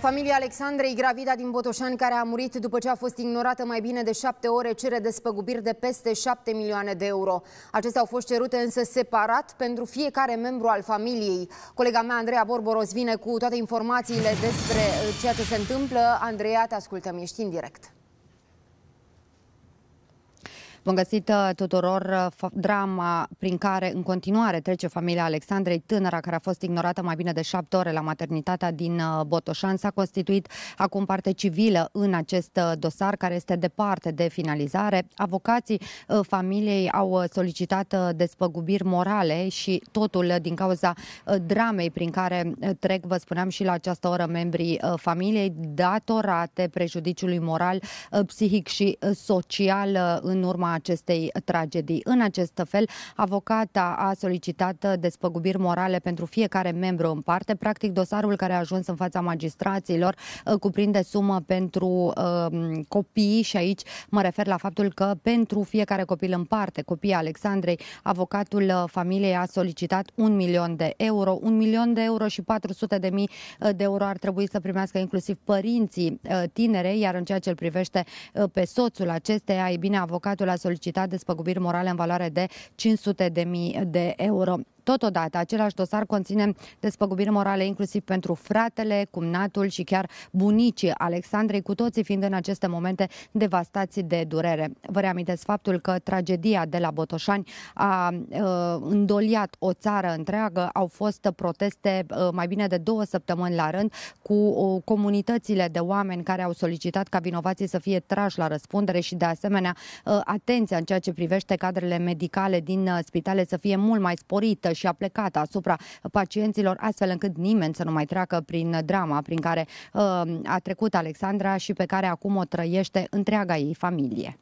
Familia Alexandrei, gravida din Botoșani, care a murit după ce a fost ignorată mai bine de șapte ore, cere despăgubiri de peste șapte milioane de euro. Acestea au fost cerute însă separat pentru fiecare membru al familiei. Colega mea, Andreea Borboros, vine cu toate informațiile despre uh, ceea ce se întâmplă. Andreea, te ascultăm, ești în direct. Bun găsit uh, tuturor uh, drama prin care în continuare trece familia Alexandrei, tânăra care a fost ignorată mai bine de șapte ore la maternitatea din uh, Botoșan, s-a constituit acum parte civilă în acest dosar care este departe de finalizare. Avocații familiei au solicitat despăgubiri morale și totul din cauza dramei prin care trec, vă spuneam și la această oră, membrii familiei, datorate prejudiciului moral, psihic și social în urma acestei tragedii. În acest fel, avocata a solicitat despăgubiri morale pentru fiecare membru în parte. Practic, dosarul care a ajuns în fața magistraților uh, cuprinde sumă pentru uh, copii și aici mă refer la faptul că pentru fiecare copil în parte, copiii Alexandrei, avocatul uh, familiei a solicitat un milion de euro, un milion de euro și 400 de mii uh, de euro ar trebui să primească inclusiv părinții tinere, iar în ceea ce îl privește pe soțul acesteia, ei bine, avocatul a solicitat despăgubiri morale în valoare de 500.000 de euro. Totodată, același dosar conține despăgubiri morale inclusiv pentru fratele, cumnatul și chiar bunicii Alexandrei, cu toții fiind în aceste momente devastați de durere. Vă reamintesc faptul că tragedia de la Botoșani a uh, îndoliat o țară întreagă, au fost proteste uh, mai bine de două săptămâni la rând cu uh, comunitățile de oameni care au solicitat ca vinovații să fie trași la răspundere și de asemenea uh, atenția în ceea ce privește cadrele medicale din uh, spitale să fie mult mai sporită și a plecat asupra pacienților, astfel încât nimeni să nu mai treacă prin drama prin care uh, a trecut Alexandra și pe care acum o trăiește întreaga ei familie.